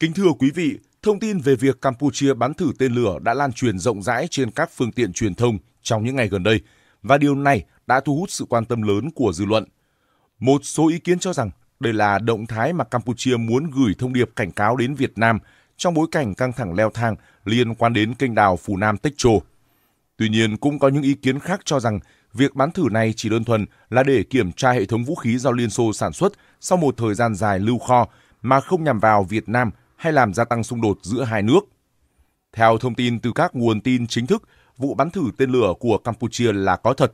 Kính thưa quý vị, thông tin về việc Campuchia bắn thử tên lửa đã lan truyền rộng rãi trên các phương tiện truyền thông trong những ngày gần đây và điều này đã thu hút sự quan tâm lớn của dư luận. Một số ý kiến cho rằng đây là động thái mà Campuchia muốn gửi thông điệp cảnh cáo đến Việt Nam trong bối cảnh căng thẳng leo thang liên quan đến kênh đào Phù Nam Tích Trô. Tuy nhiên, cũng có những ý kiến khác cho rằng việc bắn thử này chỉ đơn thuần là để kiểm tra hệ thống vũ khí do Liên Xô sản xuất sau một thời gian dài lưu kho mà không nhằm vào Việt Nam hay làm gia tăng xung đột giữa hai nước. Theo thông tin từ các nguồn tin chính thức, vụ bắn thử tên lửa của Campuchia là có thật.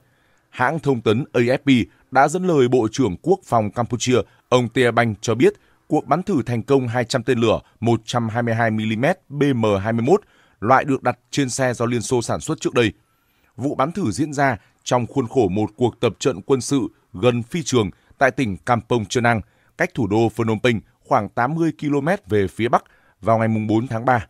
Hãng thông tấn AFP đã dẫn lời Bộ trưởng Quốc phòng Campuchia, ông Tia Banh cho biết cuộc bắn thử thành công 200 tên lửa 122mm BM-21, loại được đặt trên xe do Liên Xô sản xuất trước đây. Vụ bắn thử diễn ra trong khuôn khổ một cuộc tập trận quân sự gần phi trường tại tỉnh Kampong Chơ cách thủ đô Phnom Penh khoảng 80 km về phía Bắc vào ngày 4 tháng 3.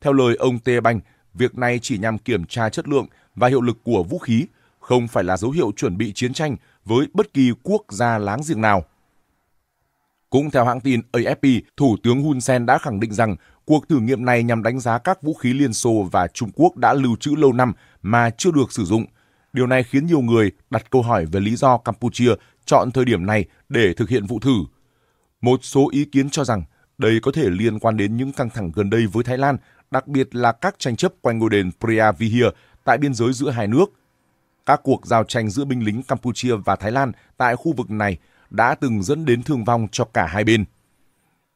Theo lời ông Tê Banh, việc này chỉ nhằm kiểm tra chất lượng và hiệu lực của vũ khí, không phải là dấu hiệu chuẩn bị chiến tranh với bất kỳ quốc gia láng giềng nào. Cũng theo hãng tin AFP, Thủ tướng Hun Sen đã khẳng định rằng cuộc thử nghiệm này nhằm đánh giá các vũ khí Liên Xô và Trung Quốc đã lưu trữ lâu năm mà chưa được sử dụng. Điều này khiến nhiều người đặt câu hỏi về lý do Campuchia chọn thời điểm này để thực hiện vụ thử. Một số ý kiến cho rằng đây có thể liên quan đến những căng thẳng gần đây với Thái Lan, đặc biệt là các tranh chấp quanh ngôi đền Prea Vihia tại biên giới giữa hai nước. Các cuộc giao tranh giữa binh lính Campuchia và Thái Lan tại khu vực này đã từng dẫn đến thương vong cho cả hai bên.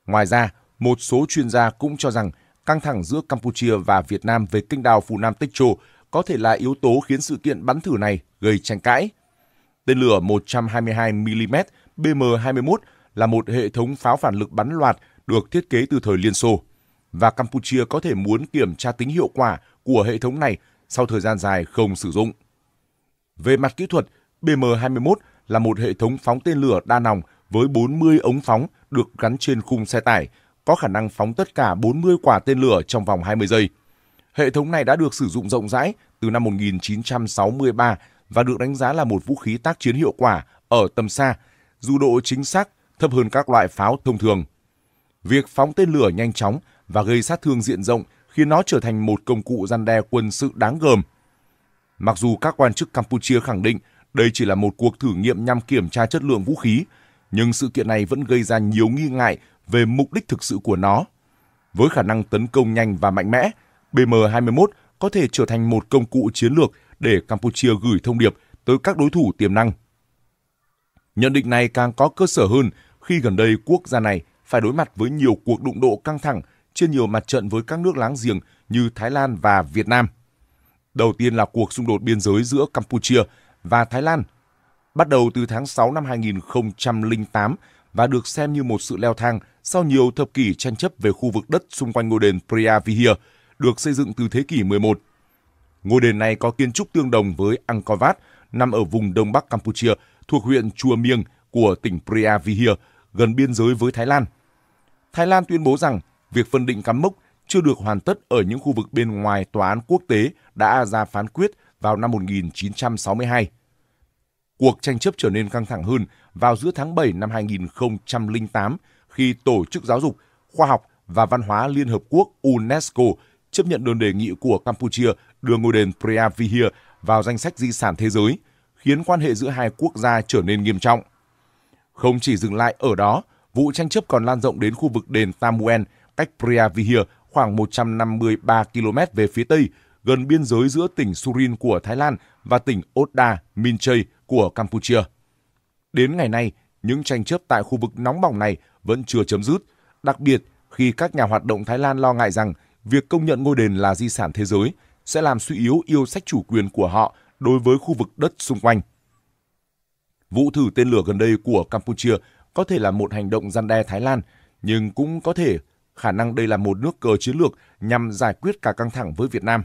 Ngoài ra, một số chuyên gia cũng cho rằng căng thẳng giữa Campuchia và Việt Nam về kênh đào Phù Nam Tích Châu có thể là yếu tố khiến sự kiện bắn thử này gây tranh cãi. Tên lửa 122mm BM-21 là một hệ thống pháo phản lực bắn loạt được thiết kế từ thời Liên Xô và Campuchia có thể muốn kiểm tra tính hiệu quả của hệ thống này sau thời gian dài không sử dụng. Về mặt kỹ thuật, BM-21 là một hệ thống phóng tên lửa đa nòng với 40 ống phóng được gắn trên khung xe tải, có khả năng phóng tất cả 40 quả tên lửa trong vòng 20 giây. Hệ thống này đã được sử dụng rộng rãi từ năm 1963 và được đánh giá là một vũ khí tác chiến hiệu quả ở tầm xa, dù độ chính xác thấp hơn các loại pháo thông thường. Việc phóng tên lửa nhanh chóng và gây sát thương diện rộng khiến nó trở thành một công cụ gian đe quân sự đáng gờm. Mặc dù các quan chức Campuchia khẳng định đây chỉ là một cuộc thử nghiệm nhằm kiểm tra chất lượng vũ khí, nhưng sự kiện này vẫn gây ra nhiều nghi ngại về mục đích thực sự của nó. Với khả năng tấn công nhanh và mạnh mẽ, BM-21 có thể trở thành một công cụ chiến lược để Campuchia gửi thông điệp tới các đối thủ tiềm năng. Nhận định này càng có cơ sở hơn khi gần đây quốc gia này phải đối mặt với nhiều cuộc đụng độ căng thẳng trên nhiều mặt trận với các nước láng giềng như Thái Lan và Việt Nam. Đầu tiên là cuộc xung đột biên giới giữa Campuchia và Thái Lan, bắt đầu từ tháng 6 năm 2008 và được xem như một sự leo thang sau nhiều thập kỷ tranh chấp về khu vực đất xung quanh ngôi đền Priya Vihir, được xây dựng từ thế kỷ 11. Ngôi đền này có kiến trúc tương đồng với Angkor Wat, nằm ở vùng đông bắc Campuchia, thuộc huyện Chua Miêng của tỉnh Priya Vihir, gần biên giới với Thái Lan. Thái Lan tuyên bố rằng việc phân định cắm mốc chưa được hoàn tất ở những khu vực bên ngoài tòa án quốc tế đã ra phán quyết vào năm 1962. Cuộc tranh chấp trở nên căng thẳng hơn vào giữa tháng 7 năm 2008 khi Tổ chức Giáo dục, Khoa học và Văn hóa Liên Hợp Quốc UNESCO chấp nhận đơn đề nghị của Campuchia đưa ngôi đền Preah Vihear vào danh sách di sản thế giới, khiến quan hệ giữa hai quốc gia trở nên nghiêm trọng – không chỉ dừng lại ở đó, vụ tranh chấp còn lan rộng đến khu vực đền Tamuel, cách Priavihir khoảng 153 km về phía tây, gần biên giới giữa tỉnh Surin của Thái Lan và tỉnh Oda Minchey của Campuchia. Đến ngày nay, những tranh chấp tại khu vực nóng bỏng này vẫn chưa chấm dứt, đặc biệt khi các nhà hoạt động Thái Lan lo ngại rằng việc công nhận ngôi đền là di sản thế giới sẽ làm suy yếu yêu sách chủ quyền của họ đối với khu vực đất xung quanh. Vụ thử tên lửa gần đây của Campuchia có thể là một hành động gian đe Thái Lan, nhưng cũng có thể khả năng đây là một nước cờ chiến lược nhằm giải quyết cả căng thẳng với Việt Nam,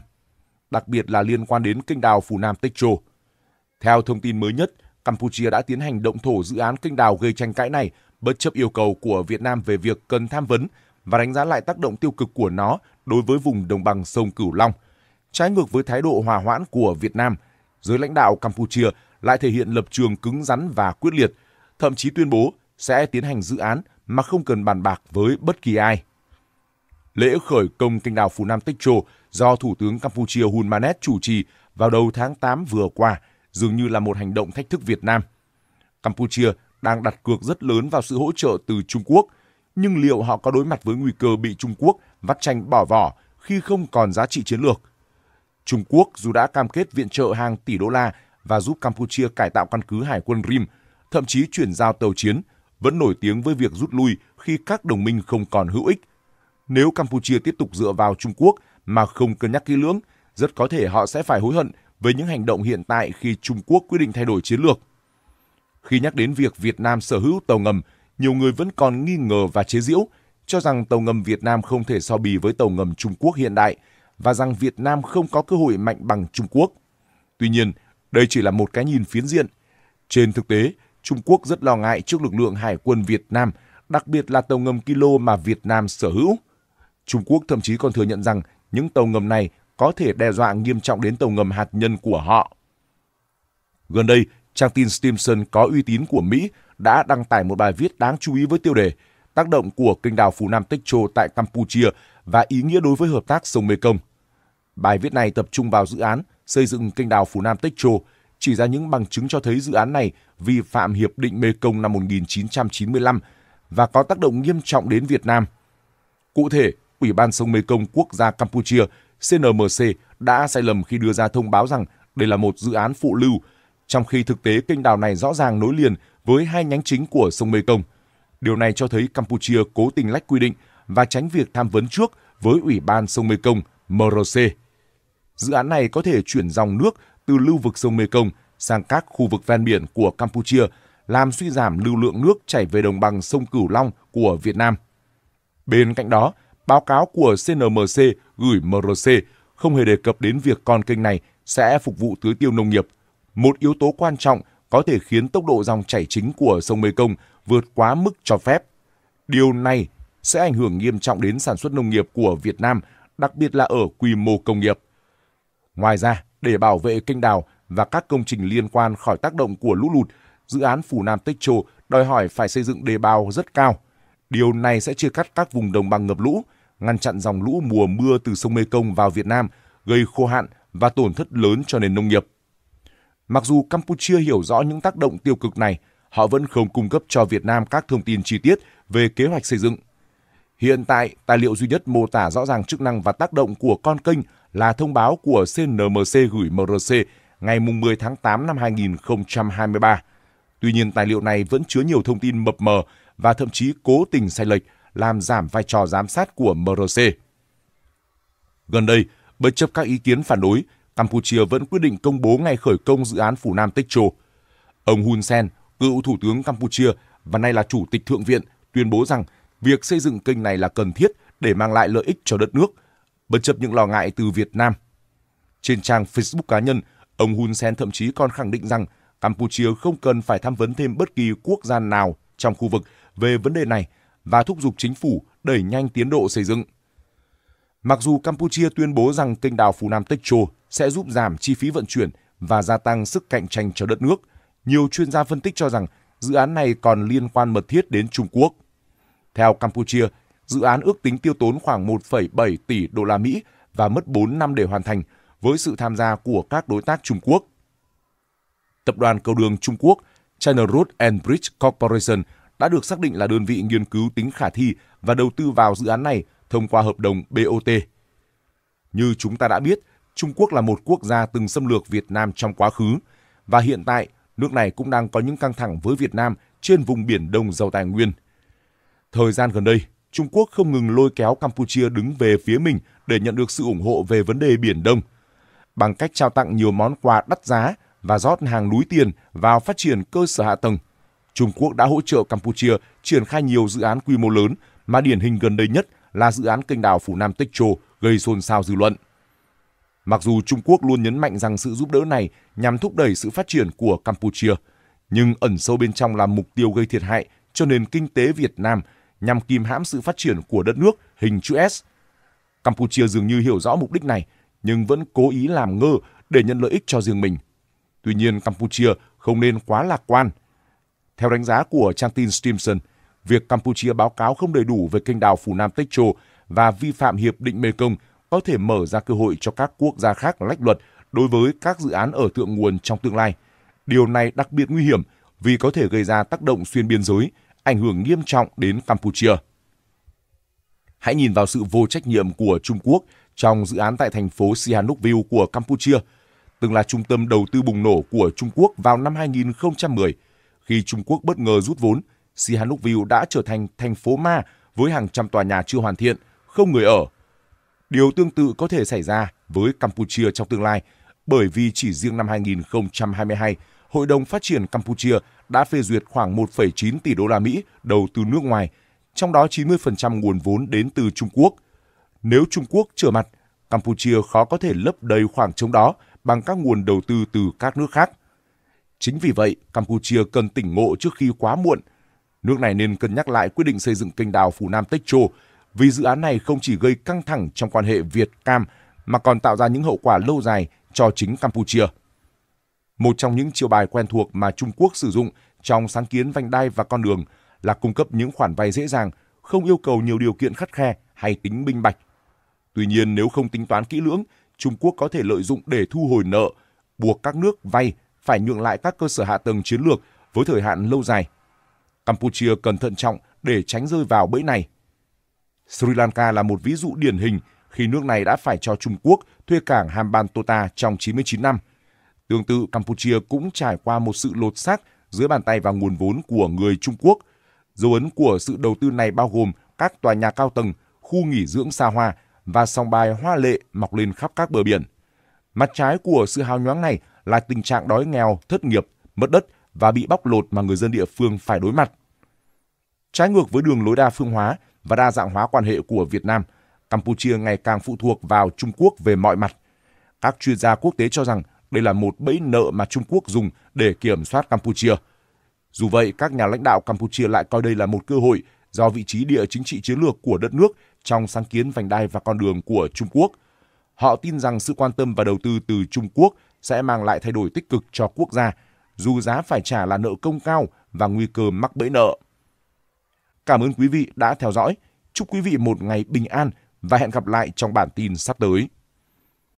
đặc biệt là liên quan đến kênh đào Phù Nam Techo. Theo thông tin mới nhất, Campuchia đã tiến hành động thổ dự án kênh đào gây tranh cãi này bất chấp yêu cầu của Việt Nam về việc cần tham vấn và đánh giá lại tác động tiêu cực của nó đối với vùng đồng bằng sông Cửu Long. Trái ngược với thái độ hòa hoãn của Việt Nam, giới lãnh đạo Campuchia lại thể hiện lập trường cứng rắn và quyết liệt, thậm chí tuyên bố sẽ tiến hành dự án mà không cần bàn bạc với bất kỳ ai. Lễ khởi công kênh đào Phú Nam Tích Trô do Thủ tướng Campuchia Hun Manet chủ trì vào đầu tháng 8 vừa qua dường như là một hành động thách thức Việt Nam. Campuchia đang đặt cược rất lớn vào sự hỗ trợ từ Trung Quốc, nhưng liệu họ có đối mặt với nguy cơ bị Trung Quốc vắt tranh bỏ vỏ khi không còn giá trị chiến lược? Trung Quốc dù đã cam kết viện trợ hàng tỷ đô la và giúp Campuchia cải tạo căn cứ hải quân RIM, thậm chí chuyển giao tàu chiến, vẫn nổi tiếng với việc rút lui khi các đồng minh không còn hữu ích. Nếu Campuchia tiếp tục dựa vào Trung Quốc mà không cân nhắc kỹ lưỡng, rất có thể họ sẽ phải hối hận với những hành động hiện tại khi Trung Quốc quyết định thay đổi chiến lược. Khi nhắc đến việc Việt Nam sở hữu tàu ngầm, nhiều người vẫn còn nghi ngờ và chế giễu, cho rằng tàu ngầm Việt Nam không thể so bì với tàu ngầm Trung Quốc hiện đại và rằng Việt Nam không có cơ hội mạnh bằng Trung Quốc. Tuy nhiên, đây chỉ là một cái nhìn phiến diện. Trên thực tế, Trung Quốc rất lo ngại trước lực lượng hải quân Việt Nam, đặc biệt là tàu ngầm Kilo mà Việt Nam sở hữu. Trung Quốc thậm chí còn thừa nhận rằng những tàu ngầm này có thể đe dọa nghiêm trọng đến tàu ngầm hạt nhân của họ. Gần đây, trang tin Stimson có uy tín của Mỹ đã đăng tải một bài viết đáng chú ý với tiêu đề Tác động của kênh đào Phú Nam Tích Techo tại Campuchia và ý nghĩa đối với hợp tác sông Mekong. Bài viết này tập trung vào dự án xây dựng kênh đào Phú Nam Textro chỉ ra những bằng chứng cho thấy dự án này vi phạm Hiệp định Mekong năm 1995 và có tác động nghiêm trọng đến Việt Nam. Cụ thể, Ủy ban sông Mekong Quốc gia Campuchia CNMC đã sai lầm khi đưa ra thông báo rằng đây là một dự án phụ lưu, trong khi thực tế kênh đào này rõ ràng nối liền với hai nhánh chính của sông Mekong. Điều này cho thấy Campuchia cố tình lách quy định và tránh việc tham vấn trước với Ủy ban sông Mekong MRC. Dự án này có thể chuyển dòng nước từ lưu vực sông Mekong sang các khu vực ven biển của Campuchia, làm suy giảm lưu lượng nước chảy về đồng bằng sông Cửu Long của Việt Nam. Bên cạnh đó, báo cáo của CNMC gửi MRC không hề đề cập đến việc con kênh này sẽ phục vụ tưới tiêu nông nghiệp. Một yếu tố quan trọng có thể khiến tốc độ dòng chảy chính của sông Mekong vượt quá mức cho phép. Điều này sẽ ảnh hưởng nghiêm trọng đến sản xuất nông nghiệp của Việt Nam, đặc biệt là ở quy mô công nghiệp. Ngoài ra, để bảo vệ kênh đào và các công trình liên quan khỏi tác động của lũ lụt, dự án phủ Nam Châu đòi hỏi phải xây dựng đề bao rất cao. Điều này sẽ chia cắt các vùng đồng bằng ngập lũ, ngăn chặn dòng lũ mùa mưa từ sông Mekong vào Việt Nam, gây khô hạn và tổn thất lớn cho nền nông nghiệp. Mặc dù Campuchia hiểu rõ những tác động tiêu cực này, họ vẫn không cung cấp cho Việt Nam các thông tin chi tiết về kế hoạch xây dựng. Hiện tại, tài liệu duy nhất mô tả rõ ràng chức năng và tác động của con kênh là thông báo của CNMC gửi MRC ngày 10 tháng 8 năm 2023. Tuy nhiên, tài liệu này vẫn chứa nhiều thông tin mập mờ và thậm chí cố tình sai lệch, làm giảm vai trò giám sát của MRC. Gần đây, bất chấp các ý kiến phản đối, Campuchia vẫn quyết định công bố ngày khởi công dự án Phủ Nam Textro. Ông Hun Sen, cựu thủ tướng Campuchia và nay là chủ tịch Thượng viện, tuyên bố rằng việc xây dựng kênh này là cần thiết để mang lại lợi ích cho đất nước bất chấp những lo ngại từ Việt Nam. Trên trang Facebook cá nhân, ông Hun Sen thậm chí còn khẳng định rằng Campuchia không cần phải tham vấn thêm bất kỳ quốc gia nào trong khu vực về vấn đề này và thúc giục chính phủ đẩy nhanh tiến độ xây dựng. Mặc dù Campuchia tuyên bố rằng kênh đào Phú Nam Techo sẽ giúp giảm chi phí vận chuyển và gia tăng sức cạnh tranh cho đất nước, nhiều chuyên gia phân tích cho rằng dự án này còn liên quan mật thiết đến Trung Quốc. Theo Campuchia, dự án ước tính tiêu tốn khoảng 1,7 tỷ đô la Mỹ và mất 4 năm để hoàn thành với sự tham gia của các đối tác Trung Quốc. Tập đoàn cầu đường Trung Quốc China Road and Bridge Corporation đã được xác định là đơn vị nghiên cứu tính khả thi và đầu tư vào dự án này thông qua hợp đồng BOT. Như chúng ta đã biết, Trung Quốc là một quốc gia từng xâm lược Việt Nam trong quá khứ và hiện tại nước này cũng đang có những căng thẳng với Việt Nam trên vùng biển Đông giàu tài nguyên. Thời gian gần đây, Trung Quốc không ngừng lôi kéo Campuchia đứng về phía mình để nhận được sự ủng hộ về vấn đề Biển Đông. Bằng cách trao tặng nhiều món quà đắt giá và rót hàng núi tiền vào phát triển cơ sở hạ tầng, Trung Quốc đã hỗ trợ Campuchia triển khai nhiều dự án quy mô lớn mà điển hình gần đây nhất là dự án kênh đảo Phủ Nam Tích Trô gây xôn xao dư luận. Mặc dù Trung Quốc luôn nhấn mạnh rằng sự giúp đỡ này nhằm thúc đẩy sự phát triển của Campuchia, nhưng ẩn sâu bên trong là mục tiêu gây thiệt hại cho nền kinh tế Việt Nam – nhằm kìm hãm sự phát triển của đất nước hình chữ S. Campuchia dường như hiểu rõ mục đích này, nhưng vẫn cố ý làm ngơ để nhận lợi ích cho riêng mình. Tuy nhiên, Campuchia không nên quá lạc quan. Theo đánh giá của trang tin Stimson, việc Campuchia báo cáo không đầy đủ về kênh đào phủ Nam Techo và vi phạm Hiệp định Mekong có thể mở ra cơ hội cho các quốc gia khác lách luật đối với các dự án ở thượng nguồn trong tương lai. Điều này đặc biệt nguy hiểm vì có thể gây ra tác động xuyên biên giới ảnh hưởng nghiêm trọng đến Campuchia. Hãy nhìn vào sự vô trách nhiệm của Trung Quốc trong dự án tại thành phố Sihanoukville của Campuchia, từng là trung tâm đầu tư bùng nổ của Trung Quốc vào năm 2010. Khi Trung Quốc bất ngờ rút vốn, Sihanoukville đã trở thành thành phố ma với hàng trăm tòa nhà chưa hoàn thiện, không người ở. Điều tương tự có thể xảy ra với Campuchia trong tương lai, bởi vì chỉ riêng năm 2022, Hội đồng Phát triển Campuchia đã phê duyệt khoảng 1,9 tỷ đô la Mỹ đầu tư nước ngoài, trong đó 90% nguồn vốn đến từ Trung Quốc. Nếu Trung Quốc trở mặt, Campuchia khó có thể lấp đầy khoảng trống đó bằng các nguồn đầu tư từ các nước khác. Chính vì vậy, Campuchia cần tỉnh ngộ trước khi quá muộn. Nước này nên cân nhắc lại quyết định xây dựng kênh đào Phú Nam Tech Châu, vì dự án này không chỉ gây căng thẳng trong quan hệ Việt-Cam mà còn tạo ra những hậu quả lâu dài cho chính Campuchia. Một trong những chiêu bài quen thuộc mà Trung Quốc sử dụng trong sáng kiến vành đai và con đường là cung cấp những khoản vay dễ dàng, không yêu cầu nhiều điều kiện khắt khe hay tính minh bạch. Tuy nhiên nếu không tính toán kỹ lưỡng, Trung Quốc có thể lợi dụng để thu hồi nợ, buộc các nước vay phải nhượng lại các cơ sở hạ tầng chiến lược với thời hạn lâu dài. Campuchia cần thận trọng để tránh rơi vào bẫy này. Sri Lanka là một ví dụ điển hình khi nước này đã phải cho Trung Quốc thuê cảng Hambantota trong 99 năm – Tương tự, Campuchia cũng trải qua một sự lột xác dưới bàn tay và nguồn vốn của người Trung Quốc. Dấu ấn của sự đầu tư này bao gồm các tòa nhà cao tầng, khu nghỉ dưỡng xa hoa và sòng bài hoa lệ mọc lên khắp các bờ biển. Mặt trái của sự hào nhoáng này là tình trạng đói nghèo, thất nghiệp, mất đất và bị bóc lột mà người dân địa phương phải đối mặt. Trái ngược với đường lối đa phương hóa và đa dạng hóa quan hệ của Việt Nam, Campuchia ngày càng phụ thuộc vào Trung Quốc về mọi mặt. Các chuyên gia quốc tế cho rằng đây là một bẫy nợ mà Trung Quốc dùng để kiểm soát Campuchia. Dù vậy, các nhà lãnh đạo Campuchia lại coi đây là một cơ hội do vị trí địa chính trị chiến lược của đất nước trong sáng kiến vành đai và con đường của Trung Quốc. Họ tin rằng sự quan tâm và đầu tư từ Trung Quốc sẽ mang lại thay đổi tích cực cho quốc gia, dù giá phải trả là nợ công cao và nguy cơ mắc bẫy nợ. Cảm ơn quý vị đã theo dõi. Chúc quý vị một ngày bình an và hẹn gặp lại trong bản tin sắp tới.